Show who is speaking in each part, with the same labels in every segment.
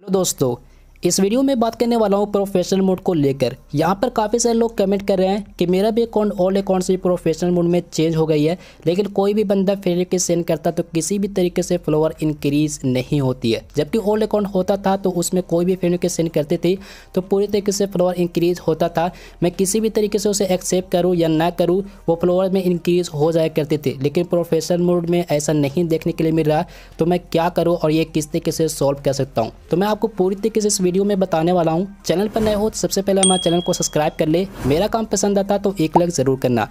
Speaker 1: hello दोस्तों इस video में बात करने वाला हूँ प्रोफेशनल मोड को लेकर यहाँ पर काफ़ी सारे लोग कमेंट कर रहे हैं कि मेरा भी अकाउंट ओल्ड अकाउंट से प्रोफेशनल मोड में चेंज हो गई है लेकिन कोई भी बंदा फेसबुक के सेंड करता तो किसी भी तरीके से फ्लोवर इंक्रीज नहीं होती है जबकि ओल्ड अकाउंट होता था तो उसमें कोई भी फेसबुक के सेंड करती थी तो पूरी तरीके से फ्लोवर इंक्रीज होता था मैं किसी भी तरीके से उसे एक्सेप्ट करूँ या ना करूँ वो फ्लोवर में इंक्रीज हो जाया करती थी लेकिन प्रोफेशनल मोड में ऐसा नहीं देखने के लिए मिल रहा तो मैं क्या करूँ और ये किस तरीके से सॉल्व कर सकता हूँ तो मैं आपको पूरी तरीके से इस वीडियो वीडियो में बताने वाला हूँ चैनल पर नए हो तो सबसे पहले हमारे चैनल को सब्सक्राइब कर ले मेरा काम पसंद आता तो एक लाइक ज़रूर करना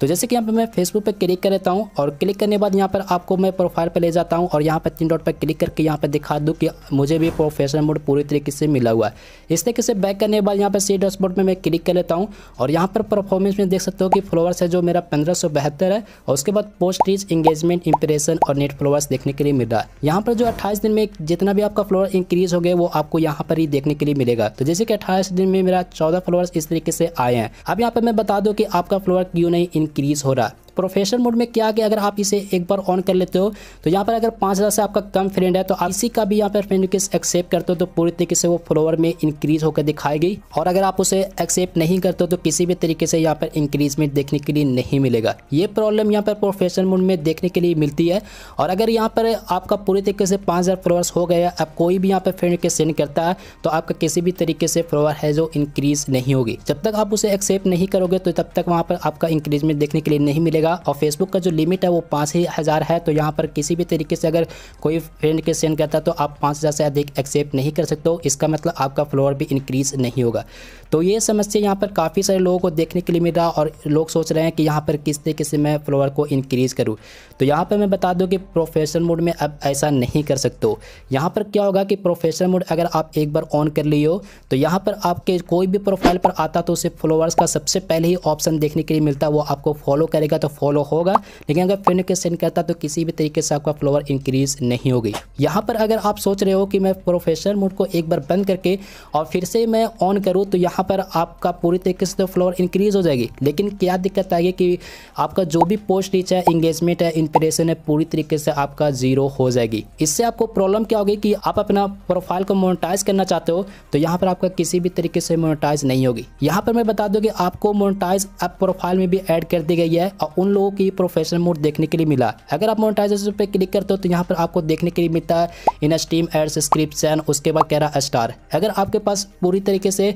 Speaker 1: तो जैसे कि यहाँ पे मैं फेसबुक पे क्लिक कर लेता हूँ और क्लिक करने के बाद यहाँ पर आपको मैं प्रोफाइल पर ले जाता हूँ और यहाँ पर तीन डॉट पर क्लिक करके यहाँ पर दिखा दूँ कि मुझे भी प्रोफेशनल मोड पूरी तरीके से मिला हुआ है इस तरीके से बैक करने के बाद यहाँ पर सी डॉस में मैं क्लिक कर लेता हूँ और यहाँ पर परफॉर्मेंस में देख सकते हो कि फ्लोवर्स है जो मेरा पंद्रह है और उसके बाद पोस्ट रीच इंगेजमेंट इंप्रेशन और नेट फ्लोवर्स देखने के लिए मिल रहा है यहाँ पर जो अट्ठाईस दिन में जितना भी आपका फ्लोवर इंक्रीज हो गया वो आपको यहाँ पर ही देखने के लिए मिलेगा तो जैसे कि अट्ठाईस दिन में मेरा चौदह फ्लोवर्स इस तरीके से आए हैं अब यहाँ पर मैं बता दूँ कि आपका फ्लोवर क्यों नहीं इंक्रीज़ हो रहा प्रोफेशनल मोड में क्या कि अगर आप इसे एक बार ऑन कर लेते हो तो यहाँ पर अगर पाँच हज़ार से आपका कम फ्रेंड है तो आप इसी का भी यहाँ पर फ्रेंड रिक्वेस्ट एक्सेप्ट करते हो तो पूरी तरीके से वो फॉलोअर में इंक्रीज होकर दिखाएगी और अगर आप उसे एक्सेप्ट नहीं करते हो तो किसी भी तरीके से यहाँ पर इंक्रीजमेंट देखने के लिए नहीं मिलेगा ये प्रॉब्लम यहाँ पर प्रोफेशनल मोड में देखने के लिए मिलती है और अगर यहाँ पर आपका पूरी तरीके से पाँच हज़ार फॉलोअर्स हो गया अब कोई भी यहाँ पर फ्रेंड रिक्वेस्ट सेंड करता है तो आपका किसी भी तरीके से फॉलोअर है जो इंक्रीज नहीं होगी जब तक आप उसे एक्सेप्ट नहीं करोगे तो तब तक वहाँ पर आपका इंक्रीजमेंट देखने के लिए नहीं मिलेगा मिलेगा और फेसबुक का जो लिमिट है वो पाँच ही हज़ार है तो यहाँ पर किसी भी तरीके से अगर कोई फ्रेंड के सेंड करता है तो आप पाँच हज़ार से अधिक एक्सेप्ट नहीं कर सकते हो इसका मतलब आपका फ्लोअर भी इंक्रीज़ नहीं होगा तो ये समस्या यहाँ पर काफ़ी सारे लोगों को देखने के लिए मिल रहा और लोग सोच रहे हैं कि यहाँ पर किस तरीके से मैं फ्लोवर को इंक्रीज़ करूँ तो यहाँ पर मैं बता दूँ कि प्रोफेशनल मोड में अब ऐसा नहीं कर सकते हो यहाँ पर क्या होगा कि प्रोफेशनल मोड अगर आप एक बार ऑन कर लियो हो तो यहाँ पर आपके कोई भी प्रोफाइल पर आता तो उसे फ्लोवर्स का सबसे पहले ही ऑप्शन देखने के लिए मिलता वो आपको फॉलो करेगा तो फॉलो होगा लेकिन अगर फ्रेंड के सेंड करता तो किसी भी तरीके से आपका फ्लोवर इंक्रीज़ नहीं होगी यहाँ पर अगर आप सोच रहे हो कि मैं प्रोफेशनल मोड को एक बार बंद करके और फिर से मैं ऑन करूँ तो यहाँ यहाँ पर आपका पूरी तरीके से तो फ्लोर इंक्रीज़ हो जाएगी लेकिन क्या दिक्कत आएगी कि आपका जो भी पोस्ट रीच है इंगेजमेंट है इंप्रेशन है पूरी तरीके से आपका जीरो हो जाएगी इससे आपको प्रॉब्लम क्या होगी कि आप अपना प्रोफाइल को मोनोटाइज करना चाहते हो तो यहाँ पर आपका किसी भी तरीके से मोनोटाइज नहीं होगी यहाँ पर मैं बता दूँ कि आपको मोनोटाइज आप प्रोफाइल में भी ऐड कर दी गई है और उन लोगों की प्रोफेशनल मोड देखने के लिए मिला अगर आप मोनोटाइजेशन पर क्लिक करते हो तो यहाँ पर आपको देखने के लिए मिलता है इन स्टीम एड्स सब्सक्रिप्शन उसके बाद कह रहा स्टार अगर आपके पास पूरी तरीके से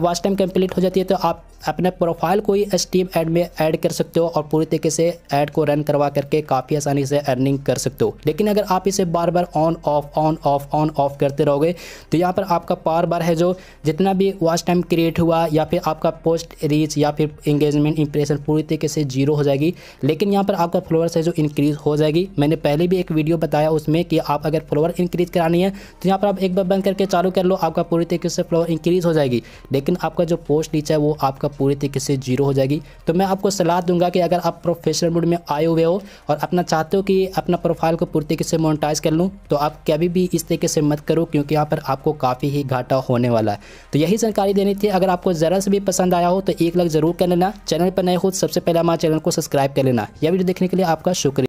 Speaker 1: वॉच टाइम कंप्लीट हो जाती है तो आप अपने प्रोफाइल को ही स्टीम एड में ऐड कर सकते हो और पूरी तरीके से ऐड को रन करवा करके काफ़ी आसानी से अर्निंग कर सकते हो लेकिन अगर आप इसे बार बार on off on off on off करते रहोगे तो यहाँ पर आपका पार बार है जो जितना भी वॉच टाइम क्रिएट हुआ या फिर आपका पोस्ट रीच या फिर इंगेजमेंट इंप्रेशन पूरी तरीके से जीरो हो जाएगी लेकिन यहाँ पर आपका फॉलोअर्स है जो इंक्रीज़ हो जाएगी मैंने पहले भी एक वीडियो बताया उसमें कि आप अगर फॉलोअर इंक्रीज़ करानी है तो यहाँ पर आप एक बार बंद करके चालू कर लो आपका पूरी तरीके से फॉलोअर इंक्रीज़ हो जाएगी लेकिन लेकिन आपका जो पोस्ट नीचे है वो आपका पूरी तरीके से जीरो हो जाएगी तो मैं आपको सलाह दूंगा कि अगर आप प्रोफेशनल मोड में आए हुए हो और अपना चाहते हो कि अपना प्रोफाइल को पूरी तरीके से मोनिटाइज कर लूँ तो आप कभी भी इस तरीके से मत करो क्योंकि यहाँ पर आपको काफ़ी ही घाटा होने वाला है तो यही जानकारी देनी थी अगर आपको ज़रा से भी पसंद आया हो तो एक लाख ज़रूर कर लेना चैनल पर नए हो तो सबसे पहले हमारे चैनल को सब्सक्राइब कर लेना यह वीडियो देखने के लिए आपका शुक्रिया